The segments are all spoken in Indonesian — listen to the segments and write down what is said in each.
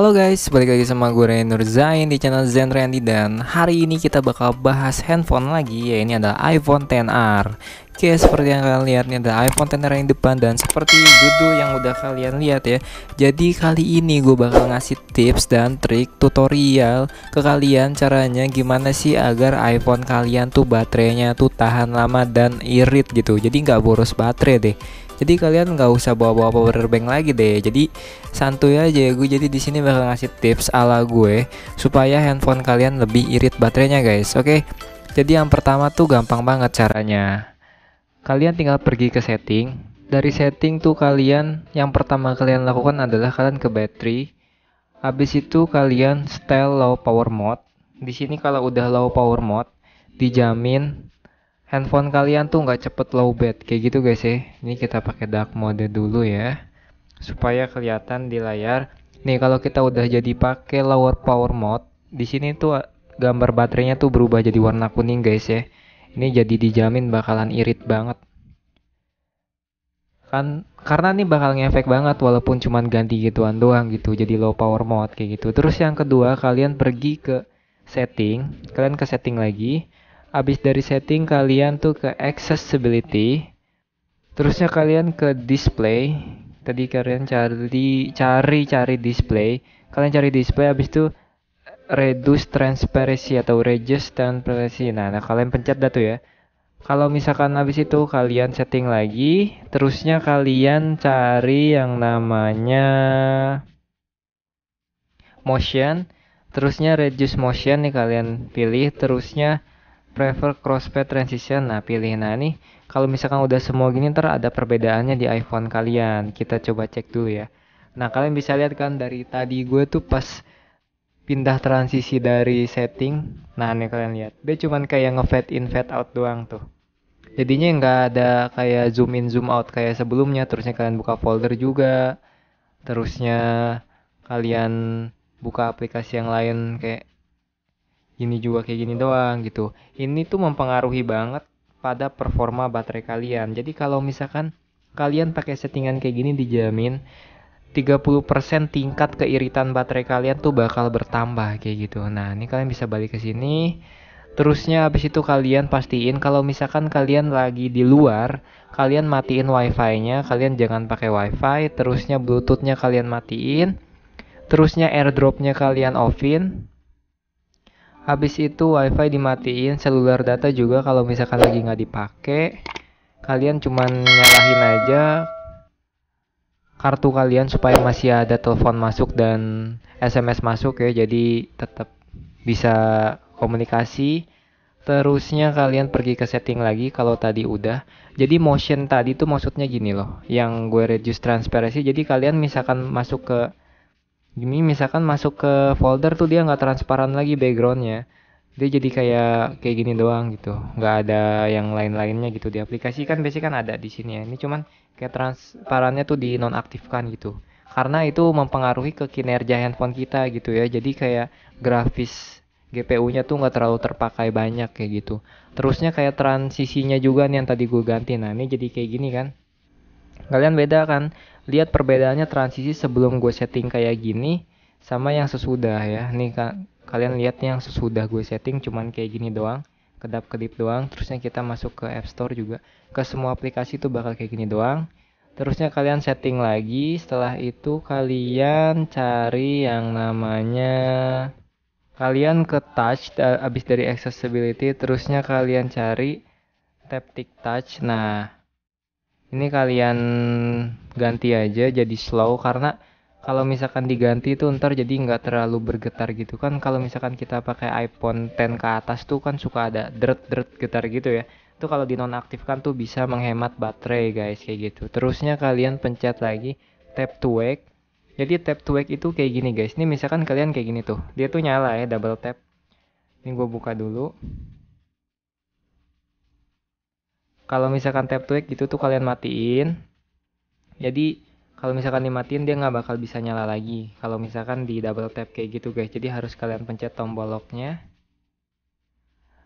Halo guys, balik lagi sama gue Ryan Zain di channel Zen Randy dan hari ini kita bakal bahas handphone lagi ya ini adalah iPhone XR Oke seperti yang kalian lihat nih ada iPhone tenor yang depan dan seperti judul yang udah kalian lihat ya Jadi kali ini gue bakal ngasih tips dan trik tutorial ke kalian caranya gimana sih agar iPhone kalian tuh baterainya tuh tahan lama dan irit gitu Jadi nggak boros baterai deh jadi kalian nggak usah bawa-bawa power bank lagi deh jadi santuy aja ya gue jadi di sini bakal ngasih tips ala gue supaya handphone kalian lebih irit baterainya guys oke okay? jadi yang pertama tuh gampang banget caranya Kalian tinggal pergi ke setting. Dari setting tuh kalian yang pertama kalian lakukan adalah kalian ke battery. Habis itu kalian style low power mode. Di sini kalau udah low power mode, dijamin handphone kalian tuh nggak cepet low bat kayak gitu guys ya. Ini kita pakai dark mode dulu ya. Supaya kelihatan di layar. Nih kalau kita udah jadi pakai lower power mode, di sini tuh gambar baterainya tuh berubah jadi warna kuning guys ya ini jadi dijamin bakalan irit banget kan karena ini bakal ngefek banget walaupun cuman ganti gituan doang gitu jadi low power mode kayak gitu terus yang kedua kalian pergi ke setting kalian ke setting lagi abis dari setting kalian tuh ke accessibility terusnya kalian ke display tadi kalian cari cari cari display kalian cari display abis itu reduce transparency atau reduce transparency. Nah, nah kalian pencet dah tuh ya. Kalau misalkan habis itu kalian setting lagi, terusnya kalian cari yang namanya motion, terusnya reduce motion nih kalian pilih, terusnya prefer crossfade transition. Nah, pilih nah nih. Kalau misalkan udah semua gini ntar ada perbedaannya di iPhone kalian. Kita coba cek dulu ya. Nah, kalian bisa lihat kan dari tadi gue tuh pas pindah transisi dari setting nah ini kalian lihat dia cuman kayak ngefade in fade out doang tuh jadinya nggak ada kayak zoom in zoom out kayak sebelumnya terusnya kalian buka folder juga terusnya kalian buka aplikasi yang lain kayak gini juga kayak gini doang gitu ini tuh mempengaruhi banget pada performa baterai kalian jadi kalau misalkan kalian pakai settingan kayak gini dijamin 30% tingkat keiritan baterai kalian tuh bakal bertambah kayak gitu. Nah, ini kalian bisa balik ke sini. Terusnya habis itu kalian pastiin kalau misalkan kalian lagi di luar, kalian matiin wi fi nya kalian jangan pakai Wi-Fi. terusnya bluetooth-nya kalian matiin, terusnya airdrop-nya kalian offin, Habis itu Wi-Fi dimatiin, seluler data juga kalau misalkan lagi nggak dipakai, kalian cuman nyalahin aja kartu kalian supaya masih ada telepon masuk dan SMS masuk ya jadi tetap bisa komunikasi terusnya kalian pergi ke setting lagi kalau tadi udah jadi motion tadi tuh maksudnya gini loh yang gue reduce transparansi jadi kalian misalkan masuk ke gini misalkan masuk ke folder tuh dia nggak transparan lagi backgroundnya dia jadi kayak kayak gini doang gitu nggak ada yang lain-lainnya gitu di aplikasi kan biasanya kan ada di sini ya ini cuman kayak transparannya tuh dinonaktifkan gitu karena itu mempengaruhi ke kinerja handphone kita gitu ya jadi kayak grafis GPU-nya tuh nggak terlalu terpakai banyak kayak gitu terusnya kayak transisinya juga nih yang tadi gue ganti nah ini jadi kayak gini kan kalian beda kan lihat perbedaannya transisi sebelum gue setting kayak gini sama yang sesudah ya nih kan kalian lihat yang sesudah gue setting cuman kayak gini doang kedap kedip doang terusnya kita masuk ke App Store juga ke semua aplikasi itu bakal kayak gini doang terusnya kalian setting lagi setelah itu kalian cari yang namanya kalian ke touch abis dari accessibility terusnya kalian cari taptic touch nah ini kalian ganti aja jadi slow karena kalau misalkan diganti tuh ntar jadi nggak terlalu bergetar gitu kan kalau misalkan kita pakai iPhone 10 ke atas tuh kan suka ada deret deret getar gitu ya itu kalau dinonaktifkan tuh bisa menghemat baterai guys kayak gitu terusnya kalian pencet lagi tap to wake jadi tap to wake itu kayak gini guys ini misalkan kalian kayak gini tuh dia tuh nyala ya double tap ini gue buka dulu kalau misalkan tap to wake gitu tuh kalian matiin jadi kalau misalkan dimatiin dia nggak bakal bisa nyala lagi kalau misalkan di double tap kayak gitu guys jadi harus kalian pencet tombol locknya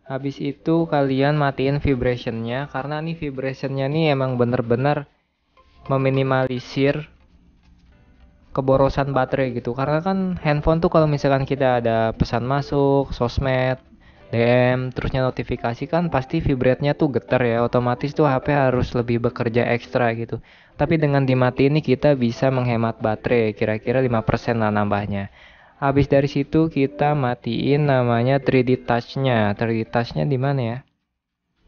habis itu kalian matiin vibrationnya karena nih vibrationnya nih emang bener-bener meminimalisir keborosan baterai gitu karena kan handphone tuh kalau misalkan kita ada pesan masuk sosmed DM terusnya notifikasi kan pasti vibrate tuh getar ya otomatis tuh HP harus lebih bekerja ekstra gitu tapi dengan dimati ini kita bisa menghemat baterai kira-kira 5% lah nambahnya. Habis dari situ kita matiin namanya 3D touch-nya. 3D touch-nya dimana ya?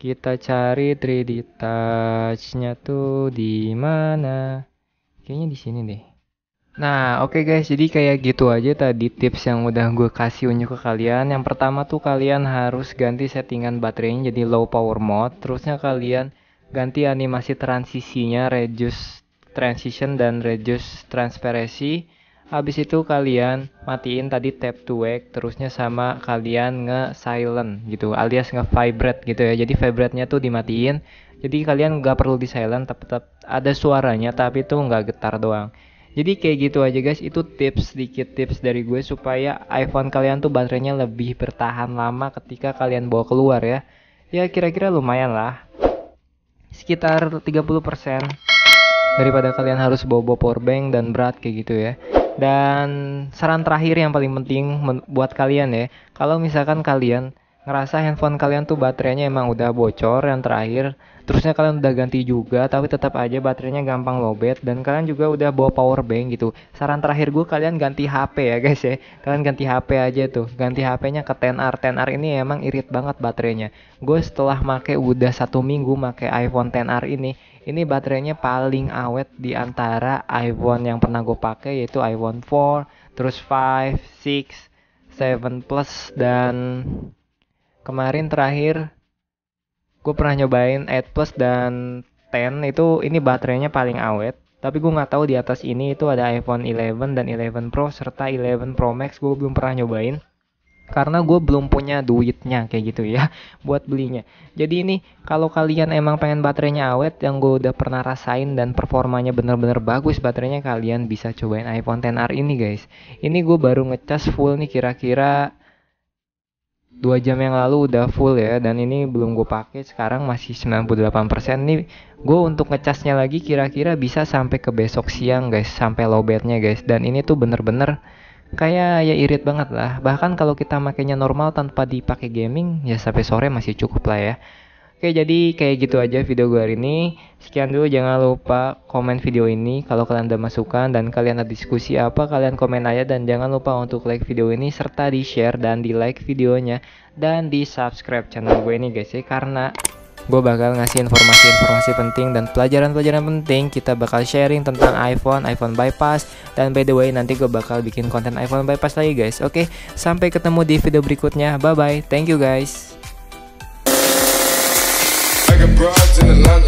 Kita cari 3D touch-nya tuh di mana? Kayaknya di sini deh. Nah, oke okay guys, jadi kayak gitu aja tadi tips yang udah gue kasih unjuk ke kalian. Yang pertama tuh kalian harus ganti settingan baterainya jadi low power mode. Terusnya kalian ganti animasi transisinya reduce transition dan reduce transparency habis itu kalian matiin tadi tap to wake terusnya sama kalian nge silent gitu alias nge vibrate gitu ya jadi vibrate nya tuh dimatiin jadi kalian nggak perlu di silent tetap ada suaranya tapi itu nggak getar doang jadi kayak gitu aja guys, itu tips sedikit tips dari gue supaya iPhone kalian tuh baterainya lebih bertahan lama ketika kalian bawa keluar ya. Ya kira-kira lumayan lah sekitar 30% daripada kalian harus bobo power powerbank dan berat kayak gitu ya. Dan saran terakhir yang paling penting buat kalian ya, kalau misalkan kalian ngerasa handphone kalian tuh baterainya emang udah bocor yang terakhir terusnya kalian udah ganti juga tapi tetap aja baterainya gampang lobet dan kalian juga udah bawa power bank gitu saran terakhir gue kalian ganti HP ya guys ya kalian ganti HP aja tuh ganti HP-nya ke 10R 10R ini emang irit banget baterainya gue setelah make udah satu minggu make iPhone 10R ini ini baterainya paling awet di antara iPhone yang pernah gue pakai yaitu iPhone 4 terus 5 6 7 plus dan kemarin terakhir gue pernah nyobain 8 plus dan 10 itu ini baterainya paling awet tapi gue nggak tahu di atas ini itu ada iPhone 11 dan 11 Pro serta 11 Pro Max gue belum pernah nyobain karena gue belum punya duitnya kayak gitu ya buat belinya. Jadi ini kalau kalian emang pengen baterainya awet yang gue udah pernah rasain dan performanya bener-bener bagus baterainya kalian bisa cobain iPhone 10R ini guys. Ini gue baru ngecas full nih kira-kira dua jam yang lalu udah full ya dan ini belum gue pakai sekarang masih 98% nih gue untuk ngecasnya lagi kira-kira bisa sampai ke besok siang guys sampai lowbatnya guys dan ini tuh bener-bener kayak ya irit banget lah bahkan kalau kita makainya normal tanpa dipakai gaming ya sampai sore masih cukup lah ya Oke, jadi kayak gitu aja video gue hari ini. Sekian dulu, jangan lupa komen video ini kalau kalian ada masukan dan kalian ada diskusi apa, kalian komen aja dan jangan lupa untuk like video ini serta di-share dan di-like videonya dan di-subscribe channel gue ini guys ya karena gue bakal ngasih informasi-informasi penting dan pelajaran-pelajaran penting kita bakal sharing tentang iPhone, iPhone bypass dan by the way nanti gue bakal bikin konten iPhone bypass lagi guys oke sampai ketemu di video berikutnya bye bye thank you guys in London.